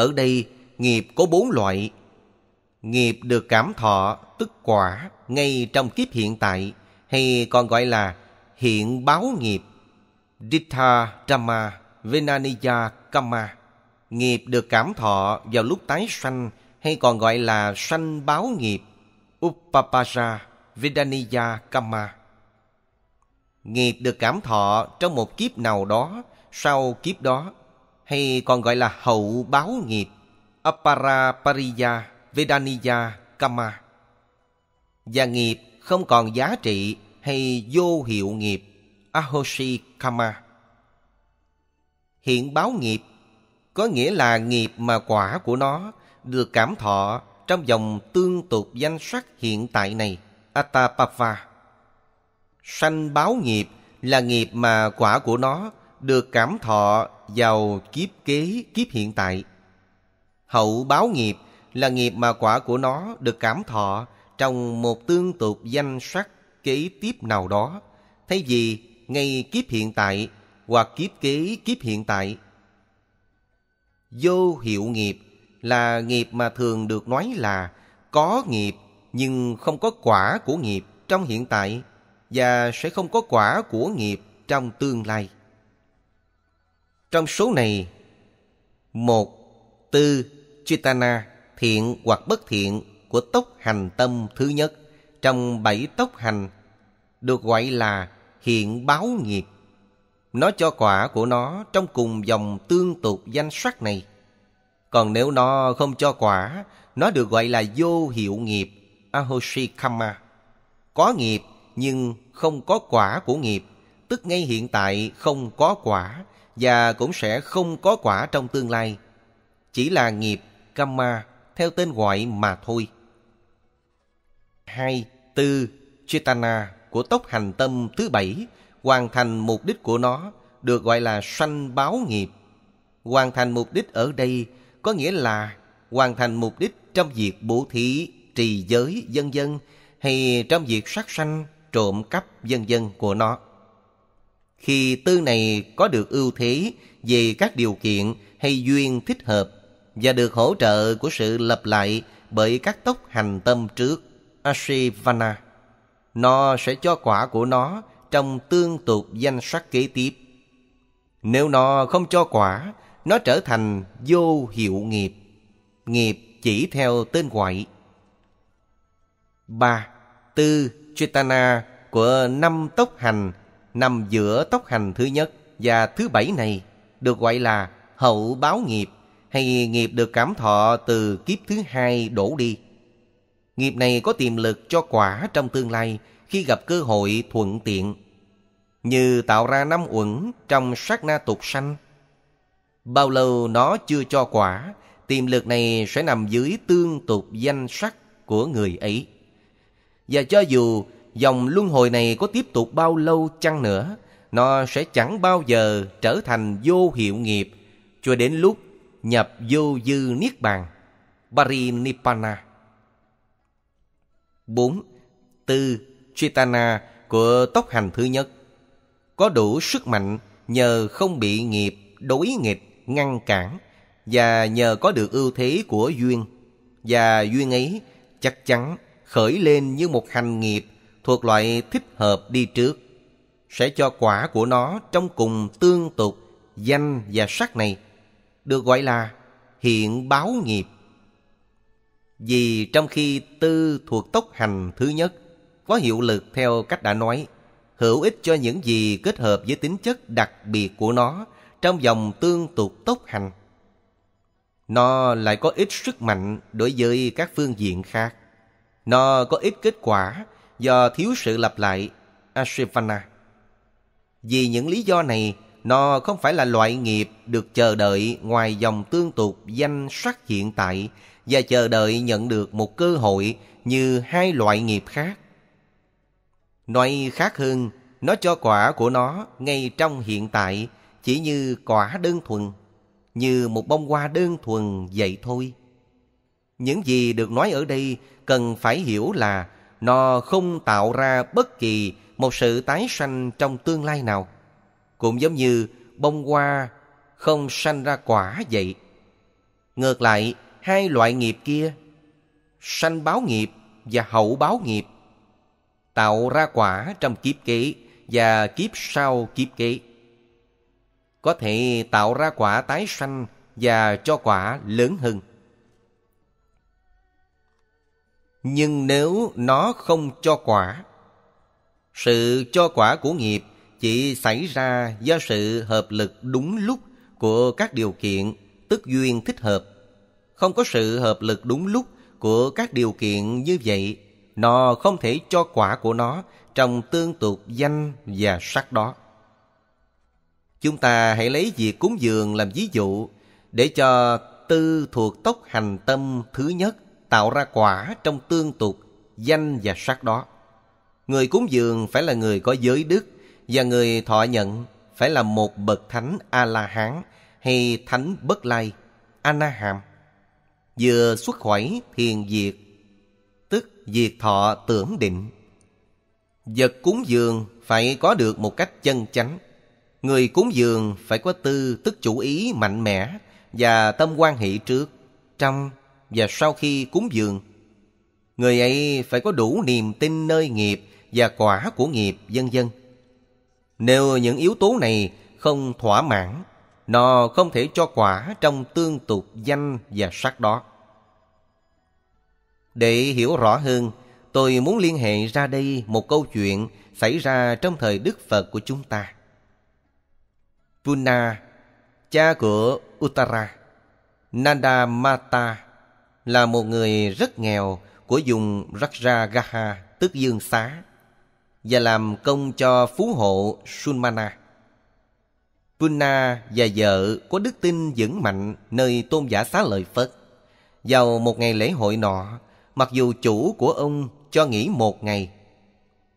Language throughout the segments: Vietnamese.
Ở đây, nghiệp có bốn loại. Nghiệp được cảm thọ, tức quả, ngay trong kiếp hiện tại, hay còn gọi là hiện báo nghiệp. Ditha Rama Venaniya Kama Nghiệp được cảm thọ vào lúc tái sanh hay còn gọi là sanh báo nghiệp Upapara Vedaniya Kama Nghiệp được cảm thọ trong một kiếp nào đó sau kiếp đó hay còn gọi là hậu báo nghiệp Aparapariya, Vedaniya, Kama. Và nghiệp không còn giá trị hay vô hiệu nghiệp Ahoshi Kama. Hiện báo nghiệp có nghĩa là nghiệp mà quả của nó được cảm thọ trong dòng tương tục danh sắc hiện tại này Atapava. Sanh báo nghiệp là nghiệp mà quả của nó được cảm thọ vào kiếp kế, kiếp hiện tại. Hậu báo nghiệp là nghiệp mà quả của nó được cảm thọ trong một tương tục danh sắc kế tiếp nào đó, thay vì ngay kiếp hiện tại hoặc kiếp kế kiếp hiện tại. Vô hiệu nghiệp là nghiệp mà thường được nói là có nghiệp nhưng không có quả của nghiệp trong hiện tại và sẽ không có quả của nghiệp trong tương lai. Trong số này, một tư chitana thiện hoặc bất thiện của tốc hành tâm thứ nhất trong bảy tốc hành được gọi là hiện báo nghiệp. Nó cho quả của nó trong cùng dòng tương tục danh sắc này. Còn nếu nó không cho quả, nó được gọi là vô hiệu nghiệp, ahoshikama. Có nghiệp nhưng không có quả của nghiệp, tức ngay hiện tại không có quả, và cũng sẽ không có quả trong tương lai. Chỉ là nghiệp karma theo tên gọi mà thôi. 2. Tư Chetana của tốc hành tâm thứ bảy hoàn thành mục đích của nó được gọi là sanh báo nghiệp. Hoàn thành mục đích ở đây có nghĩa là hoàn thành mục đích trong việc bố thí, trì giới, dân dân hay trong việc sát sanh, trộm cắp, dân dân của nó khi tư này có được ưu thế về các điều kiện hay duyên thích hợp và được hỗ trợ của sự lập lại bởi các tốc hành tâm trước Ashivana. Nó sẽ cho quả của nó trong tương tục danh sắc kế tiếp. Nếu nó không cho quả, nó trở thành vô hiệu nghiệp. Nghiệp chỉ theo tên gọi. ba Tư Chaitana của năm tốc hành nằm giữa tóc hành thứ nhất và thứ bảy này được gọi là hậu báo nghiệp hay nghiệp được cảm thọ từ kiếp thứ hai đổ đi. Nghiệp này có tiềm lực cho quả trong tương lai khi gặp cơ hội thuận tiện, như tạo ra năm uẩn trong sát na tục sanh. Bao lâu nó chưa cho quả, tiềm lực này sẽ nằm dưới tương tục danh sắc của người ấy. Và cho dù dòng luân hồi này có tiếp tục bao lâu chăng nữa, nó sẽ chẳng bao giờ trở thành vô hiệu nghiệp cho đến lúc nhập vô dư niết bàn, parinibbana. 4. Tư Chaitana của tốc hành thứ nhất có đủ sức mạnh nhờ không bị nghiệp đối nghịch ngăn cản và nhờ có được ưu thế của duyên và duyên ấy chắc chắn khởi lên như một hành nghiệp thuộc loại thích hợp đi trước sẽ cho quả của nó trong cùng tương tục danh và sắc này được gọi là hiện báo nghiệp vì trong khi tư thuộc tốc hành thứ nhất có hiệu lực theo cách đã nói hữu ích cho những gì kết hợp với tính chất đặc biệt của nó trong dòng tương tục tốc hành nó lại có ít sức mạnh đối với các phương diện khác nó có ít kết quả do thiếu sự lặp lại Ashivana. Vì những lý do này, nó không phải là loại nghiệp được chờ đợi ngoài dòng tương tục danh sắc hiện tại và chờ đợi nhận được một cơ hội như hai loại nghiệp khác. Nói khác hơn, nó cho quả của nó ngay trong hiện tại chỉ như quả đơn thuần, như một bông hoa đơn thuần vậy thôi. Những gì được nói ở đây cần phải hiểu là nó không tạo ra bất kỳ một sự tái sanh trong tương lai nào. Cũng giống như bông hoa không sanh ra quả vậy. Ngược lại, hai loại nghiệp kia, sanh báo nghiệp và hậu báo nghiệp, tạo ra quả trong kiếp kế và kiếp sau kiếp kế. Có thể tạo ra quả tái sanh và cho quả lớn hơn. nhưng nếu nó không cho quả sự cho quả của nghiệp chỉ xảy ra do sự hợp lực đúng lúc của các điều kiện tức duyên thích hợp không có sự hợp lực đúng lúc của các điều kiện như vậy nó không thể cho quả của nó trong tương tục danh và sắc đó chúng ta hãy lấy việc cúng dường làm ví dụ để cho tư thuộc tốc hành tâm thứ nhất tạo ra quả trong tương tục, danh và sắc đó. Người cúng dường phải là người có giới đức và người thọ nhận phải là một bậc thánh A-la-hán hay thánh bất lai, A-na-hàm. Vừa xuất khỏi thiền diệt, tức diệt thọ tưởng định. Vật cúng dường phải có được một cách chân chánh. Người cúng dường phải có tư tức chủ ý mạnh mẽ và tâm quan hỷ trước, trong và sau khi cúng dường. Người ấy phải có đủ niềm tin nơi nghiệp và quả của nghiệp vân vân Nếu những yếu tố này không thỏa mãn, nó không thể cho quả trong tương tục danh và sắc đó. Để hiểu rõ hơn, tôi muốn liên hệ ra đây một câu chuyện xảy ra trong thời Đức Phật của chúng ta. Puna, cha của Uttara, Nanda Mata là một người rất nghèo của vùng Rajagaha, tức Dương Xá, và làm công cho phú hộ Sunmana. Punna và vợ có đức tin vững mạnh nơi tôn giả xá lợi Phật. Vào một ngày lễ hội nọ, mặc dù chủ của ông cho nghỉ một ngày,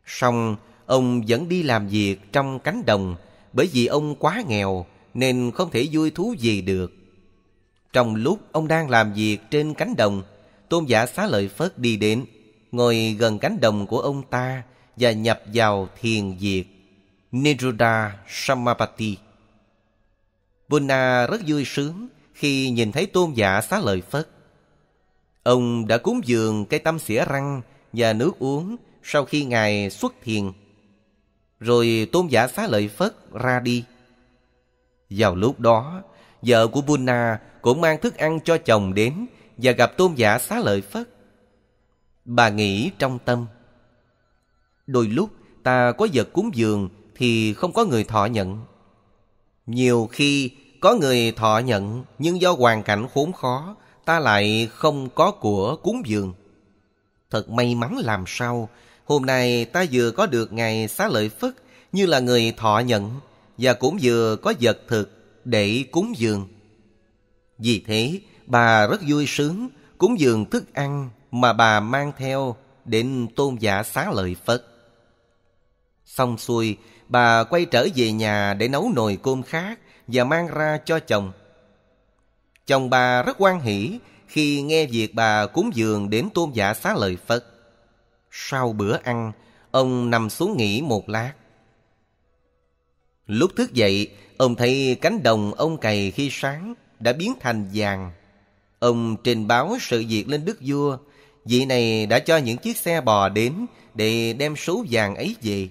song ông vẫn đi làm việc trong cánh đồng bởi vì ông quá nghèo nên không thể vui thú gì được. Trong lúc ông đang làm việc trên cánh đồng, tôn giả xá lợi phất đi đến, ngồi gần cánh đồng của ông ta và nhập vào thiền diệt Niruddha Samapati. Buddha rất vui sướng khi nhìn thấy tôn giả xá lợi Phất. Ông đã cúng dường cây tăm xỉa răng và nước uống sau khi Ngài xuất thiền. Rồi tôn giả xá lợi Phất ra đi. Vào lúc đó, vợ của Buna cũng mang thức ăn cho chồng đến và gặp tôn giả xá lợi Phất. Bà nghĩ trong tâm. Đôi lúc ta có vật cúng dường thì không có người thọ nhận. Nhiều khi có người thọ nhận nhưng do hoàn cảnh khốn khó ta lại không có của cúng dường. Thật may mắn làm sao, hôm nay ta vừa có được ngày Xá Lợi Phất như là người thọ nhận và cũng vừa có vật thực để cúng dường. Vì thế, bà rất vui sướng cúng dường thức ăn mà bà mang theo đến tôn giả xá lợi Phật. Xong xuôi, bà quay trở về nhà để nấu nồi cơm khác và mang ra cho chồng. Chồng bà rất quan hỷ khi nghe việc bà cúng dường đến tôn giả xá lợi Phật. Sau bữa ăn, ông nằm xuống nghỉ một lát. Lúc thức dậy, Ông thấy cánh đồng ông cày khi sáng đã biến thành vàng. Ông trình báo sự việc lên đức vua. Vị này đã cho những chiếc xe bò đến để đem số vàng ấy về.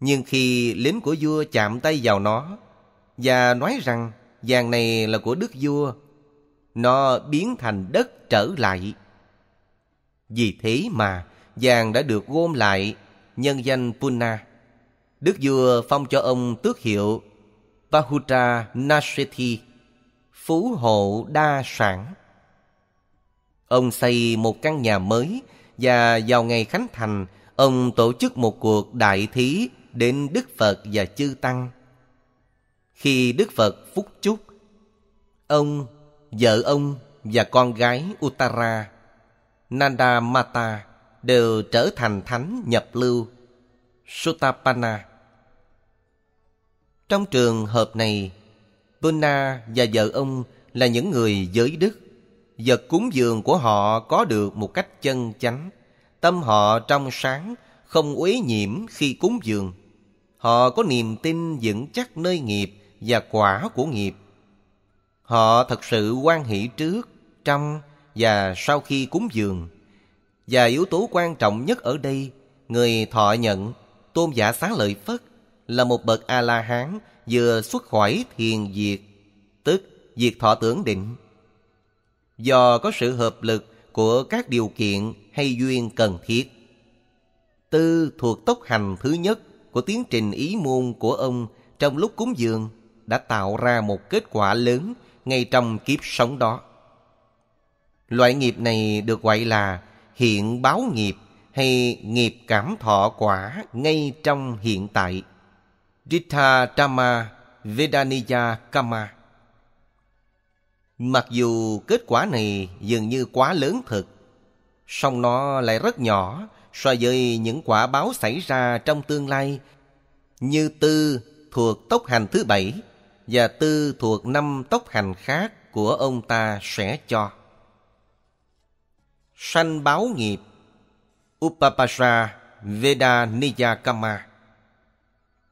Nhưng khi lính của vua chạm tay vào nó và nói rằng vàng này là của đức vua, nó biến thành đất trở lại. Vì thế mà vàng đã được gom lại nhân danh Punna. Đức vua phong cho ông tước hiệu Tahuta Nasethi, phú hộ đa sản. Ông xây một căn nhà mới và vào ngày khánh thành, ông tổ chức một cuộc đại thí đến Đức Phật và chư Tăng. Khi Đức Phật phúc chúc, ông, vợ ông và con gái Uttara, Nanda Mata đều trở thành thánh nhập lưu, Sotapanna. Trong trường hợp này, Buna và vợ ông là những người giới đức. Vật cúng dường của họ có được một cách chân chánh. Tâm họ trong sáng, không uế nhiễm khi cúng dường. Họ có niềm tin vững chắc nơi nghiệp và quả của nghiệp. Họ thật sự quan hỷ trước, trong và sau khi cúng dường. Và yếu tố quan trọng nhất ở đây, người thọ nhận, tôn giả xá lợi phất, là một bậc A-la-hán vừa xuất khỏi thiền diệt, tức diệt thọ tưởng định. Do có sự hợp lực của các điều kiện hay duyên cần thiết. Tư thuộc tốc hành thứ nhất của tiến trình ý môn của ông trong lúc cúng dường đã tạo ra một kết quả lớn ngay trong kiếp sống đó. Loại nghiệp này được gọi là hiện báo nghiệp hay nghiệp cảm thọ quả ngay trong hiện tại. Ritha Rama Vedaniya Kama Mặc dù kết quả này dường như quá lớn thực, song nó lại rất nhỏ so với những quả báo xảy ra trong tương lai như tư thuộc tốc hành thứ bảy và tư thuộc năm tốc hành khác của ông ta sẽ cho. Sanh báo nghiệp Upapasa Veda Niyakama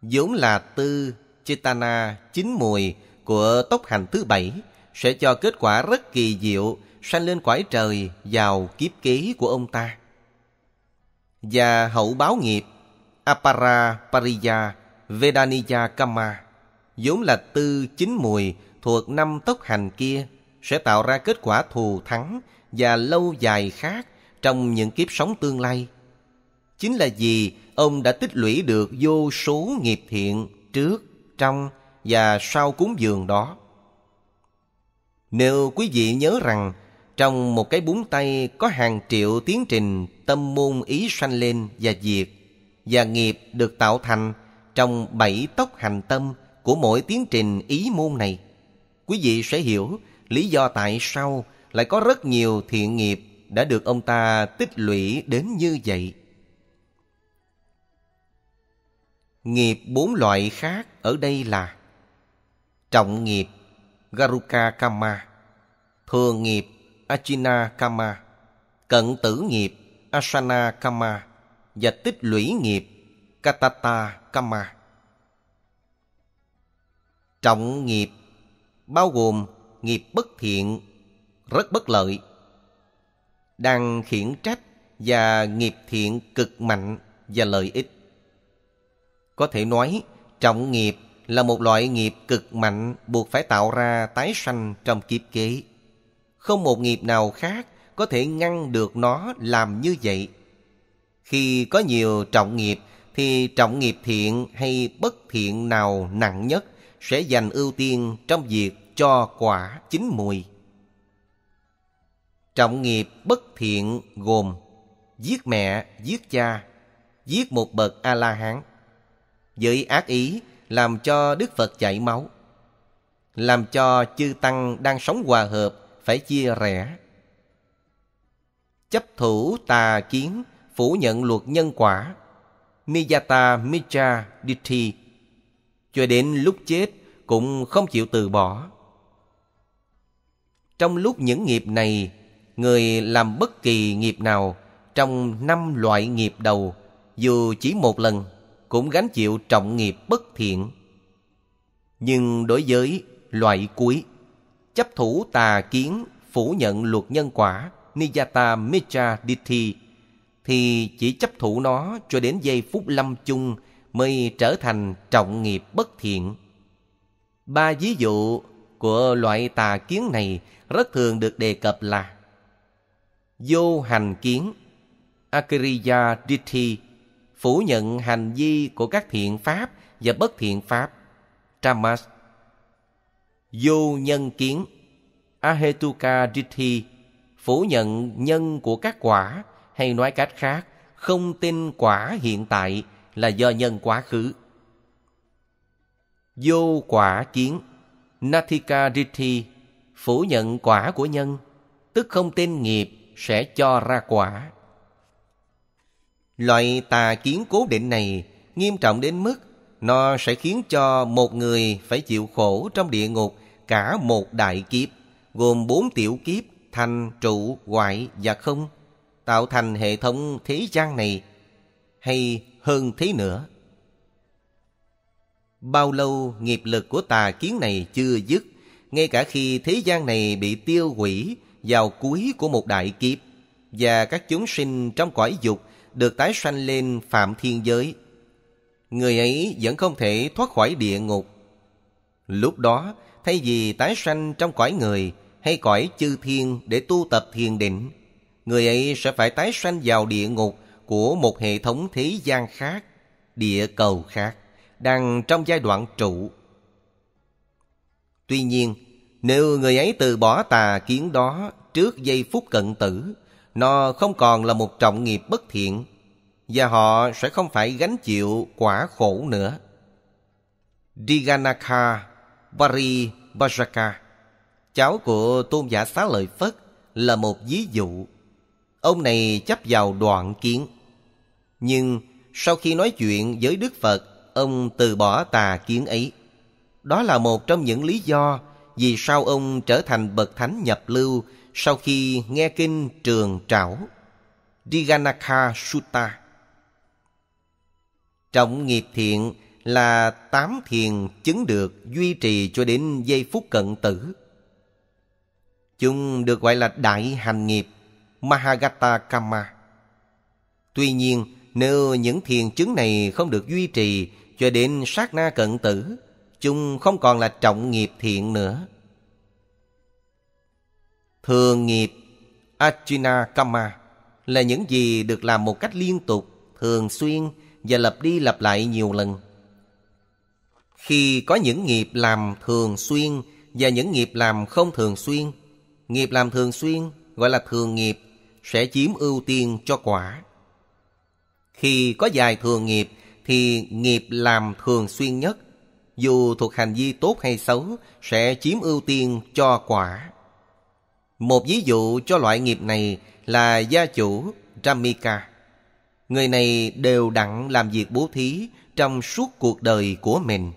vốn là tư chitana chín mùi của tốc hành thứ bảy sẽ cho kết quả rất kỳ diệu sanh lên quải trời vào kiếp kế của ông ta. Và hậu báo nghiệp Apara Pariya Vedaniya Kama vốn là tư chín mùi thuộc năm tốc hành kia sẽ tạo ra kết quả thù thắng và lâu dài khác trong những kiếp sống tương lai chính là vì ông đã tích lũy được vô số nghiệp thiện trước, trong và sau cúng dường đó. Nếu quý vị nhớ rằng trong một cái búng tay có hàng triệu tiến trình tâm môn ý sanh lên và diệt và nghiệp được tạo thành trong bảy tốc hành tâm của mỗi tiến trình ý môn này. Quý vị sẽ hiểu lý do tại sao lại có rất nhiều thiện nghiệp đã được ông ta tích lũy đến như vậy. Nghiệp bốn loại khác ở đây là Trọng nghiệp Garuka Kama Thừa nghiệp Ajina Kama Cận tử nghiệp Asana Kama Và tích lũy nghiệp Katata Kama Trọng nghiệp bao gồm nghiệp bất thiện, rất bất lợi, đang khiển trách và nghiệp thiện cực mạnh và lợi ích. Có thể nói, trọng nghiệp là một loại nghiệp cực mạnh buộc phải tạo ra tái sanh trong kiếp kế. Không một nghiệp nào khác có thể ngăn được nó làm như vậy. Khi có nhiều trọng nghiệp thì trọng nghiệp thiện hay bất thiện nào nặng nhất sẽ dành ưu tiên trong việc cho quả chín mùi. Trọng nghiệp bất thiện gồm giết mẹ, giết cha, giết một bậc A-la-hán, với ác ý làm cho Đức Phật chảy máu, làm cho chư Tăng đang sống hòa hợp phải chia rẽ. Chấp thủ tà kiến, phủ nhận luật nhân quả, Niyata Mitra Dithi, cho đến lúc chết cũng không chịu từ bỏ. Trong lúc những nghiệp này, người làm bất kỳ nghiệp nào trong năm loại nghiệp đầu, dù chỉ một lần cũng gánh chịu trọng nghiệp bất thiện. Nhưng đối với loại cuối, chấp thủ tà kiến, phủ nhận luật nhân quả, Niyata Mitra Dithi, thì chỉ chấp thủ nó cho đến giây phút lâm chung mới trở thành trọng nghiệp bất thiện. Ba ví dụ của loại tà kiến này rất thường được đề cập là vô hành kiến, Akiriya Dithi, phủ nhận hành vi của các thiện pháp và bất thiện pháp. Tamas Vô nhân kiến Ahetuka Dithi phủ nhận nhân của các quả hay nói cách khác không tin quả hiện tại là do nhân quá khứ. Vô quả kiến Nathika Dithi phủ nhận quả của nhân tức không tin nghiệp sẽ cho ra quả Loại tà kiến cố định này nghiêm trọng đến mức nó sẽ khiến cho một người phải chịu khổ trong địa ngục cả một đại kiếp, gồm bốn tiểu kiếp, thành, trụ, hoại và không, tạo thành hệ thống thế gian này, hay hơn thế nữa. Bao lâu nghiệp lực của tà kiến này chưa dứt, ngay cả khi thế gian này bị tiêu hủy vào cuối của một đại kiếp, và các chúng sinh trong cõi dục được tái sanh lên phạm thiên giới. Người ấy vẫn không thể thoát khỏi địa ngục. Lúc đó, thay vì tái sanh trong cõi người hay cõi chư thiên để tu tập thiền định, người ấy sẽ phải tái sanh vào địa ngục của một hệ thống thế gian khác, địa cầu khác, đang trong giai đoạn trụ. Tuy nhiên, nếu người ấy từ bỏ tà kiến đó trước giây phút cận tử, nó không còn là một trọng nghiệp bất thiện và họ sẽ không phải gánh chịu quả khổ nữa. Diganaka Pari Bajaka Cháu của tôn giả xá lợi Phất là một ví dụ. Ông này chấp vào đoạn kiến. Nhưng sau khi nói chuyện với Đức Phật, ông từ bỏ tà kiến ấy. Đó là một trong những lý do vì sao ông trở thành bậc thánh nhập lưu sau khi nghe kinh trường trảo Diganaka Sutta. Trọng nghiệp thiện là tám thiền chứng được duy trì cho đến giây phút cận tử. Chúng được gọi là đại hành nghiệp Mahagata Kama. Tuy nhiên, nếu những thiền chứng này không được duy trì cho đến sát na cận tử, chúng không còn là trọng nghiệp thiện nữa. Thường nghiệp Ajina Kama là những gì được làm một cách liên tục, thường xuyên và lặp đi lặp lại nhiều lần. Khi có những nghiệp làm thường xuyên và những nghiệp làm không thường xuyên, nghiệp làm thường xuyên gọi là thường nghiệp sẽ chiếm ưu tiên cho quả. Khi có dài thường nghiệp thì nghiệp làm thường xuyên nhất, dù thuộc hành vi tốt hay xấu sẽ chiếm ưu tiên cho quả. Một ví dụ cho loại nghiệp này là gia chủ Ramika. Người này đều đặn làm việc bố thí trong suốt cuộc đời của mình.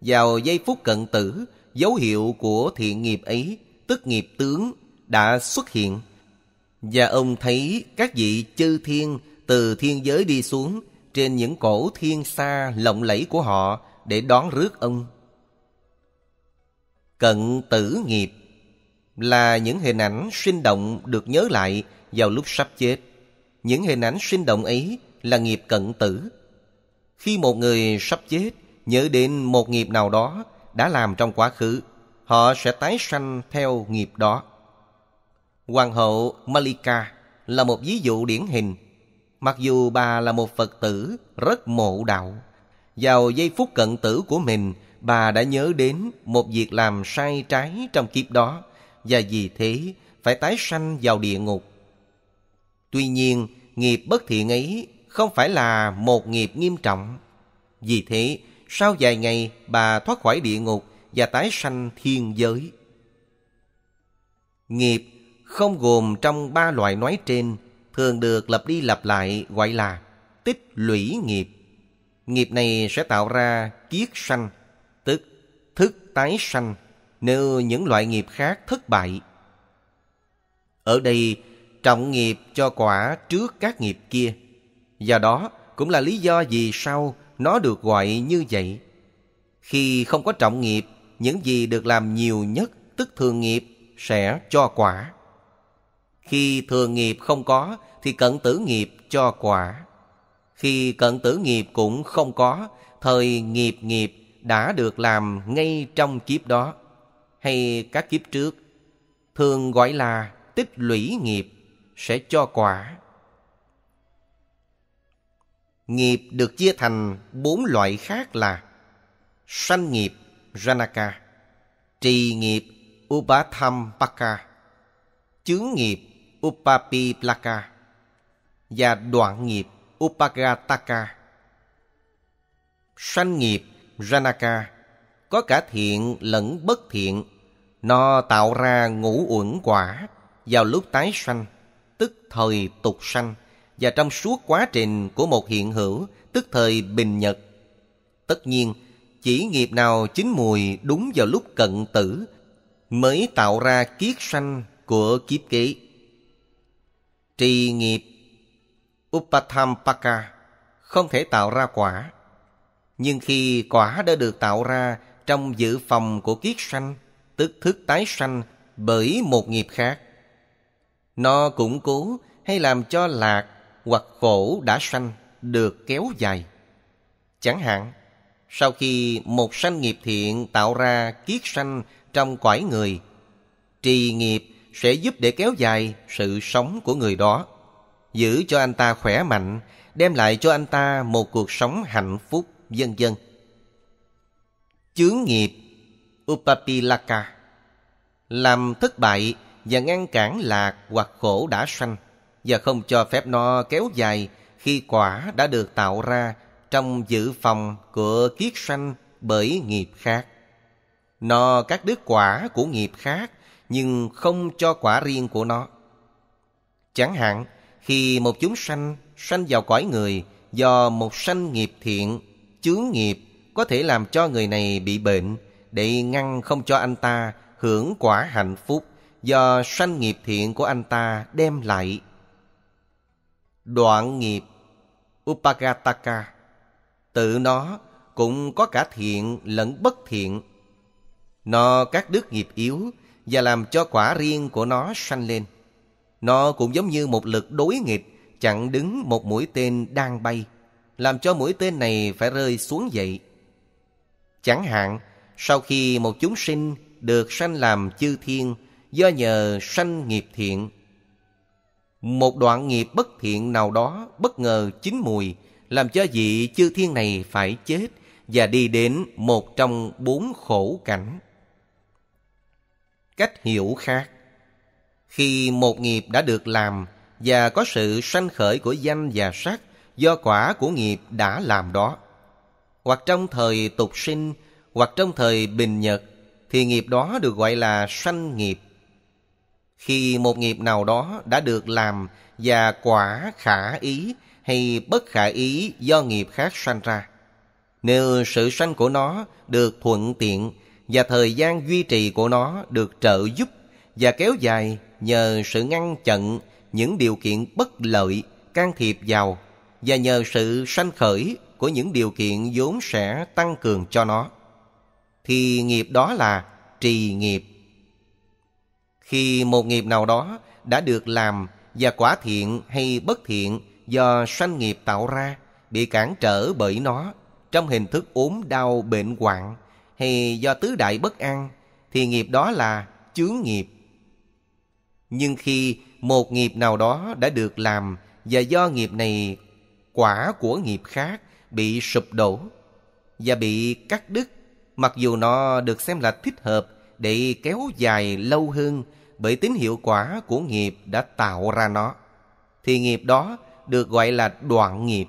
Vào giây phút cận tử, dấu hiệu của thiện nghiệp ấy, tức nghiệp tướng, đã xuất hiện. Và ông thấy các vị chư thiên từ thiên giới đi xuống trên những cổ thiên xa lộng lẫy của họ để đón rước ông. Cận tử nghiệp là những hình ảnh sinh động được nhớ lại vào lúc sắp chết. Những hình ảnh sinh động ấy là nghiệp cận tử. Khi một người sắp chết, nhớ đến một nghiệp nào đó đã làm trong quá khứ, họ sẽ tái sanh theo nghiệp đó. Hoàng hậu Malika là một ví dụ điển hình. Mặc dù bà là một Phật tử rất mộ đạo, vào giây phút cận tử của mình, bà đã nhớ đến một việc làm sai trái trong kiếp đó và vì thế phải tái sanh vào địa ngục. Tuy nhiên, nghiệp bất thiện ấy không phải là một nghiệp nghiêm trọng. Vì thế, sau vài ngày bà thoát khỏi địa ngục và tái sanh thiên giới. Nghiệp không gồm trong ba loại nói trên thường được lập đi lập lại gọi là tích lũy nghiệp. Nghiệp này sẽ tạo ra kiết sanh, tức thức tái sanh nếu những loại nghiệp khác thất bại. Ở đây, trọng nghiệp cho quả trước các nghiệp kia. Do đó, cũng là lý do vì sao nó được gọi như vậy. Khi không có trọng nghiệp, những gì được làm nhiều nhất, tức thường nghiệp, sẽ cho quả. Khi thường nghiệp không có, thì cận tử nghiệp cho quả. Khi cận tử nghiệp cũng không có, thời nghiệp nghiệp đã được làm ngay trong kiếp đó hay các kiếp trước thường gọi là tích lũy nghiệp sẽ cho quả. Nghiệp được chia thành bốn loại khác là sanh nghiệp Janaka, trì nghiệp paka chướng nghiệp Upapiplaka và đoạn nghiệp Upagataka. Sanh nghiệp Janaka có cả thiện lẫn bất thiện, nó tạo ra ngũ uẩn quả vào lúc tái sanh, tức thời tục sanh, và trong suốt quá trình của một hiện hữu, tức thời bình nhật. Tất nhiên, chỉ nghiệp nào chín mùi đúng vào lúc cận tử mới tạo ra kiết sanh của kiếp kế. Trì nghiệp Upatthampaka không thể tạo ra quả. Nhưng khi quả đã được tạo ra trong dự phòng của kiết sanh, tức thức tái sanh bởi một nghiệp khác. Nó củng cố hay làm cho lạc hoặc khổ đã sanh được kéo dài. Chẳng hạn, sau khi một sanh nghiệp thiện tạo ra kiết sanh trong cõi người, trì nghiệp sẽ giúp để kéo dài sự sống của người đó, giữ cho anh ta khỏe mạnh, đem lại cho anh ta một cuộc sống hạnh phúc, vân vân chướng nghiệp Upapilaka làm thất bại và ngăn cản lạc hoặc khổ đã sanh và không cho phép nó kéo dài khi quả đã được tạo ra trong dự phòng của kiết sanh bởi nghiệp khác. Nó các đứt quả của nghiệp khác nhưng không cho quả riêng của nó. Chẳng hạn, khi một chúng sanh sanh vào cõi người do một sanh nghiệp thiện, chướng nghiệp có thể làm cho người này bị bệnh để ngăn không cho anh ta hưởng quả hạnh phúc do sanh nghiệp thiện của anh ta đem lại. Đoạn nghiệp Upagataka Tự nó cũng có cả thiện lẫn bất thiện. Nó các đức nghiệp yếu và làm cho quả riêng của nó sanh lên. Nó cũng giống như một lực đối nghịch chặn đứng một mũi tên đang bay, làm cho mũi tên này phải rơi xuống vậy. Chẳng hạn, sau khi một chúng sinh được sanh làm chư thiên do nhờ sanh nghiệp thiện, một đoạn nghiệp bất thiện nào đó bất ngờ chín mùi làm cho vị chư thiên này phải chết và đi đến một trong bốn khổ cảnh. Cách hiểu khác Khi một nghiệp đã được làm và có sự sanh khởi của danh và sắc do quả của nghiệp đã làm đó hoặc trong thời tục sinh, hoặc trong thời bình nhật, thì nghiệp đó được gọi là sanh nghiệp. Khi một nghiệp nào đó đã được làm và quả khả ý hay bất khả ý do nghiệp khác sanh ra, nếu sự sanh của nó được thuận tiện và thời gian duy trì của nó được trợ giúp và kéo dài nhờ sự ngăn chặn những điều kiện bất lợi can thiệp vào và nhờ sự sanh khởi của những điều kiện vốn sẽ tăng cường cho nó thì nghiệp đó là trì nghiệp khi một nghiệp nào đó đã được làm và quả thiện hay bất thiện do sanh nghiệp tạo ra bị cản trở bởi nó trong hình thức ốm đau bệnh hoạn hay do tứ đại bất an thì nghiệp đó là chướng nghiệp nhưng khi một nghiệp nào đó đã được làm và do nghiệp này quả của nghiệp khác bị sụp đổ và bị cắt đứt mặc dù nó được xem là thích hợp để kéo dài lâu hơn bởi tính hiệu quả của nghiệp đã tạo ra nó thì nghiệp đó được gọi là đoạn nghiệp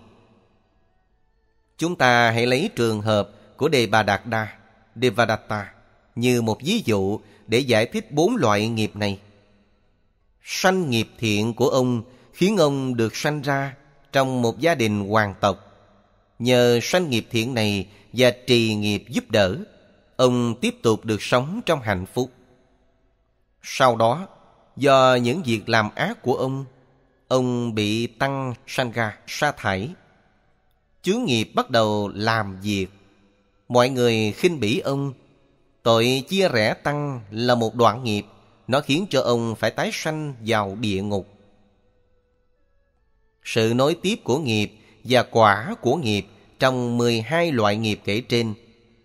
chúng ta hãy lấy trường hợp của đề bà đạt đa devadatta như một ví dụ để giải thích bốn loại nghiệp này sanh nghiệp thiện của ông khiến ông được sanh ra trong một gia đình hoàng tộc Nhờ sanh nghiệp thiện này và trì nghiệp giúp đỡ, ông tiếp tục được sống trong hạnh phúc. Sau đó, do những việc làm ác của ông, ông bị tăng sanga sa thải. Chướng nghiệp bắt đầu làm việc. Mọi người khinh bỉ ông. Tội chia rẽ tăng là một đoạn nghiệp, nó khiến cho ông phải tái sanh vào địa ngục. Sự nối tiếp của nghiệp và quả của nghiệp trong 12 loại nghiệp kể trên,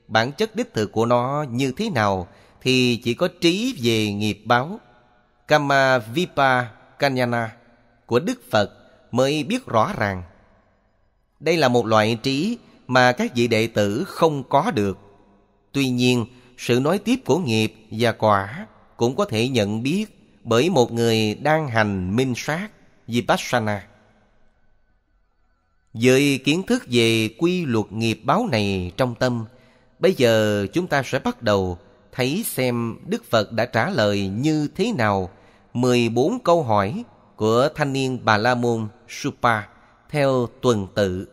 bản chất đích thực của nó như thế nào thì chỉ có trí về nghiệp báo. Kama Vipa Kanyana của Đức Phật mới biết rõ ràng. Đây là một loại trí mà các vị đệ tử không có được. Tuy nhiên, sự nói tiếp của nghiệp và quả cũng có thể nhận biết bởi một người đang hành minh sát Vipassana. Với kiến thức về quy luật nghiệp báo này trong tâm, bây giờ chúng ta sẽ bắt đầu thấy xem Đức Phật đã trả lời như thế nào 14 câu hỏi của thanh niên Bà La Môn Supa theo tuần tự.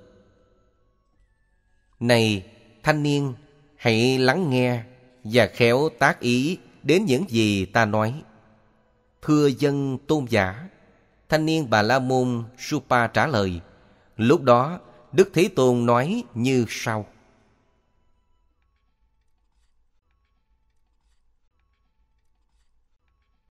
Này, thanh niên, hãy lắng nghe và khéo tác ý đến những gì ta nói. Thưa dân tôn giả, thanh niên Bà La Môn Supa trả lời – Lúc đó, Đức Thế Tôn nói như sau.